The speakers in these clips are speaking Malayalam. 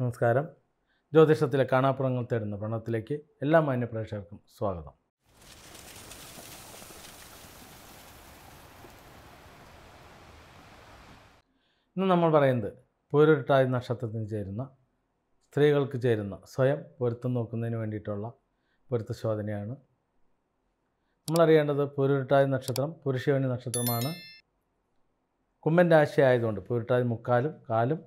നമസ്കാരം ജ്യോതിഷത്തിലെ കാണാപ്പുറങ്ങൾ തേടുന്ന പ്രണത്തിലേക്ക് എല്ലാ മാന്യ പ്രേക്ഷകർക്കും സ്വാഗതം ഇന്ന് നമ്മൾ പറയുന്നത് പൂരുരുട്ടാതി നക്ഷത്രത്തിന് ചേരുന്ന സ്ത്രീകൾക്ക് ചേരുന്ന സ്വയം പൊരുത്തം നോക്കുന്നതിന് വേണ്ടിയിട്ടുള്ള പൊരുത്തശോധനയാണ് നമ്മളറിയേണ്ടത് പൂരുരുട്ടാതി നക്ഷത്രം പുരുഷയോനി നക്ഷത്രമാണ് കുമ്മൻ രാശി ആയതുകൊണ്ട് പൂരുട്ടാതി മുക്കാലും കാലും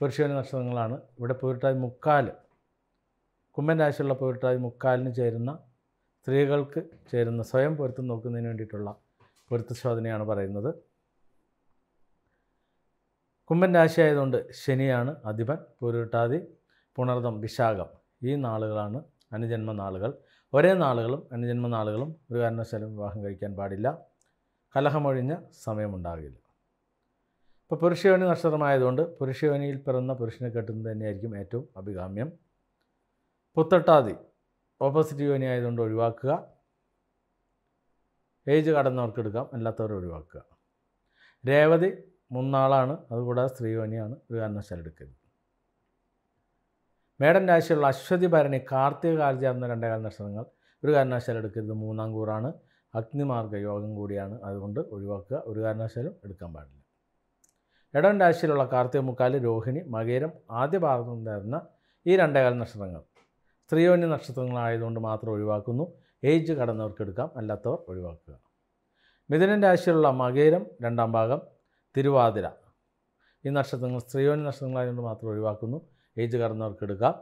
പുരുഷോനി നക്ഷത്രങ്ങളാണ് ഇവിടെ പൂരിട്ടാതി മുക്കാൽ കുമ്മൻ രാശിയുള്ള പൂരിട്ടാതി മുക്കാലിന് ചേരുന്ന സ്ത്രീകൾക്ക് ചേരുന്ന സ്വയം പൊരുത്തം നോക്കുന്നതിന് വേണ്ടിയിട്ടുള്ള പൊരുത്തശോധനയാണ് പറയുന്നത് കുംഭൻ രാശിയായതുകൊണ്ട് ശനിയാണ് അധിപൻ പൂരുട്ടാതി പുണർദം വിശാഖം ഈ നാളുകളാണ് അനുജന്മ നാളുകൾ ഒരേ നാളുകളും അനുജന്മ നാളുകളും ഒരു കാരണവശാലും വിവാഹം കഴിക്കാൻ പാടില്ല കലഹമൊഴിഞ്ഞ സമയമുണ്ടാകില്ല ഇപ്പോൾ പുരുഷയോനി നക്ഷത്രമായതുകൊണ്ട് പുരുഷയോനിയിൽ പിറന്ന പുരുഷനെ കെട്ടുന്നത് തന്നെയായിരിക്കും ഏറ്റവും അഭികാമ്യം പുത്തട്ടാതി ഓപ്പോസിറ്റ് യോനി ആയതുകൊണ്ട് ഒഴിവാക്കുക ഏജ് കടന്നവർക്ക് എടുക്കാം അല്ലാത്തവർ ഒഴിവാക്കുക രേവതി മൂന്നാളാണ് അതുകൂടാതെ സ്ത്രീയോനിയാണ് ഒരു കാരണവശാലും എടുക്കരുത് മേടം രാശിയുള്ള അശ്വതി ഭരണി കാർത്തിക കാർജ ചേർന്ന രണ്ടേകാല നക്ഷത്രങ്ങൾ ഒരു കാരണവശാലും എടുക്കരുത് മൂന്നാം കൂറാണ് അഗ്നിമാർഗ യോഗം കൂടിയാണ് അതുകൊണ്ട് ഒഴിവാക്കുക ഒരു കാരണവശാലും എടുക്കാൻ പാടില്ല ഇടം രാശിയിലുള്ള കാർത്തിക മുക്കാല് രോഹിണി മകേരം ആദ്യ ഭാഗത്തു ഈ രണ്ടേകാല നക്ഷത്രങ്ങൾ സ്ത്രീയോന്യ നക്ഷത്രങ്ങളായതുകൊണ്ട് മാത്രം ഒഴിവാക്കുന്നു ഏജ് കടന്നവർക്ക് എടുക്കാം അല്ലാത്തവർ ഒഴിവാക്കുക മിഥുനൻ രാശിയിലുള്ള മകേരം രണ്ടാം ഭാഗം തിരുവാതിര ഈ നക്ഷത്രങ്ങൾ സ്ത്രീയോന്യ നക്ഷത്രങ്ങളായതുകൊണ്ട് മാത്രം ഒഴിവാക്കുന്നു ഏജ് കടന്നവർക്ക് എടുക്കാം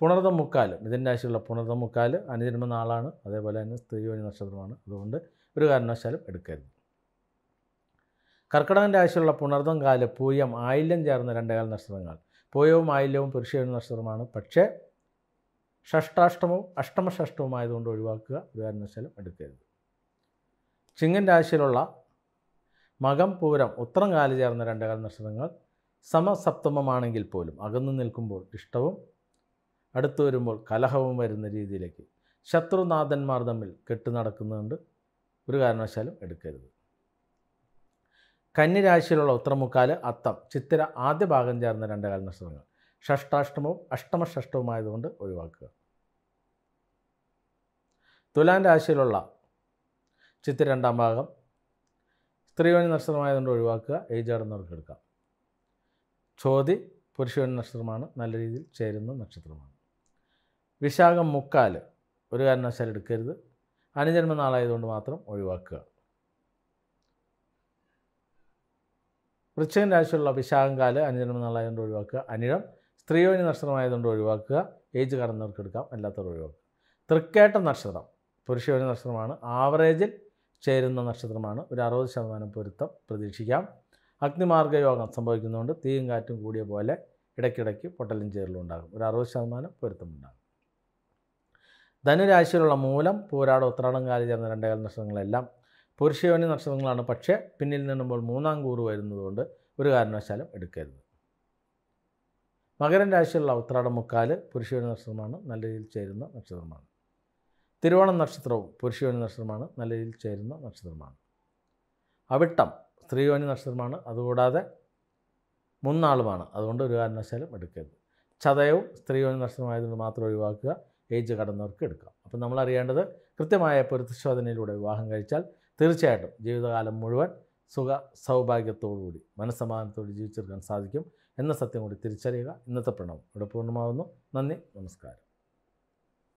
പുണർതം മുക്കാൽ മിഥുൻ രാശിയിലുള്ള പുണർതം മുക്കാൽ അനുജന്മ നാളാണ് അതേപോലെ തന്നെ സ്ത്രീയോന്യ നക്ഷത്രമാണ് അതുകൊണ്ട് ഒരു കാരണവശാലും എടുക്കരുത് കർക്കിടകൻ രാശിയുള്ള പുണർതം കാല് പൂയം ആയില്യം ചേർന്ന രണ്ടേകാൽ നക്ഷത്രങ്ങൾ പൂയവും ആയില്യവും പുരുഷവും നക്ഷത്രമാണ് പക്ഷേ ഷഷ്ടാഷ്ടമവും അഷ്ടമഷ്ടവും ആയതുകൊണ്ട് ഒഴിവാക്കുക ഒരു കാരണവശാലും എടുക്കരുത് ചിങ്ങൻ രാശിയിലുള്ള മകം പൂരം ഉത്തരം കാല് ചേർന്ന രണ്ടേകാൽ നക്ഷത്രങ്ങൾ സമസപ്തമമാണെങ്കിൽ പോലും അകന്നു നിൽക്കുമ്പോൾ ഇഷ്ടവും അടുത്തു വരുമ്പോൾ കലഹവും വരുന്ന രീതിയിലേക്ക് ശത്രുനാഥന്മാർ തമ്മിൽ കെട്ടു നടക്കുന്നുണ്ട് ഒരു കാരണവശാലും എടുക്കരുത് കന്യരാശിയിലുള്ള ഉത്തരമുക്കാല് അത്തം ചിത്തിര ആദ്യ ഭാഗം ചേർന്ന രണ്ട് കാല നക്ഷത്രങ്ങൾ ഷഷ്ടാഷ്ടമവും അഷ്ടമഷ്ടവുമായതുകൊണ്ട് ഒഴിവാക്കുക തുലാൻ രാശിയിലുള്ള ചിത്തിര രണ്ടാം ഭാഗം സ്ത്രീവണി നക്ഷത്രമായതുകൊണ്ട് ഒഴിവാക്കുക ഏജാടുന്നവർക്ക് എടുക്കാം ചോതി പുരുഷവണി നക്ഷത്രമാണ് നല്ല രീതിയിൽ ചേരുന്ന നക്ഷത്രമാണ് വിശാഖം മുക്കാൽ ഒരു കാരണവശാൽ എടുക്കരുത് അനുജന്മനാളായതുകൊണ്ട് മാത്രം ഒഴിവാക്കുക വൃശ്ചികൻ രാശിയുള്ള കാല് അനുജനം നാളായതുകൊണ്ട് ഒഴിവാക്കുക അനിഴം സ്ത്രീയോനി നക്ഷത്രമായതുകൊണ്ട് ഒഴിവാക്കുക ഏജ് കടന്നവർക്ക് എടുക്കാം അല്ലാത്തവർ ഒഴിവാക്കുക തൃക്കേട്ട നക്ഷത്രം പുരുഷയോനി നക്ഷത്രമാണ് ആവറേജിൽ ചേരുന്ന നക്ഷത്രമാണ് ഒരു അറുപത് ശതമാനം പൊരുത്തം പ്രതീക്ഷിക്കാം അഗ്നിമാർഗ യോഗം സംഭവിക്കുന്നതുകൊണ്ട് തീയും കാറ്റും കൂടിയ പോലെ ഇടയ്ക്കിടയ്ക്ക് പൊട്ടലും ചേരലും ഉണ്ടാകും ഒരു അറുപത് ശതമാനം പൊരുത്തമുണ്ടാകും ധനുരാശിയിലുള്ള മൂലം പൂരാട ഉത്രാടം കാലം ചേർന്ന രണ്ടേകാല നക്ഷത്രങ്ങളെല്ലാം പുരുഷയോനി നക്ഷത്രങ്ങളാണ് പക്ഷേ പിന്നിൽ നിന്നുമ്പോൾ മൂന്നാം കൂറ് വരുന്നതുകൊണ്ട് ഒരു കാരണവശാലും എടുക്കരുത് മകരം രാശിയിലുള്ള ഉത്രാട മുക്കാല് പുരുഷയോനി നക്ഷത്രമാണ് നല്ല രീതിയിൽ ചേരുന്ന നക്ഷത്രമാണ് തിരുവോണം നക്ഷത്രവും പുരുഷയോനി നക്ഷത്രമാണ് നല്ല രീതിയിൽ ചേരുന്ന നക്ഷത്രമാണ് അവിട്ടം സ്ത്രീയോനി നക്ഷത്രമാണ് അതുകൂടാതെ മുന്നാളുമാണ് അതുകൊണ്ട് ഒരു കാരണവശാലും എടുക്കരുത് ചതയവും സ്ത്രീയോനി നക്ഷത്രമായതുകൊണ്ട് മാത്രം ഒഴിവാക്കുക ഏജ് കടന്നവർക്ക് എടുക്കാം അപ്പം നമ്മൾ അറിയേണ്ടത് കൃത്യമായ പൊരുത്തശോധനയിലൂടെ വിവാഹം കഴിച്ചാൽ തീർച്ചയായിട്ടും ജീവിതകാലം മുഴുവൻ സുഖ സൗഭാഗ്യത്തോടുകൂടി മനസ്സമാധാനത്തോടെ ജീവിച്ചെടുക്കാൻ സാധിക്കും എന്ന സത്യം കൂടി തിരിച്ചറിയുക ഇന്നത്തെ പ്രണവം ഇവിടെ പൂർണ്ണമാകുന്നു നന്ദി നമസ്കാരം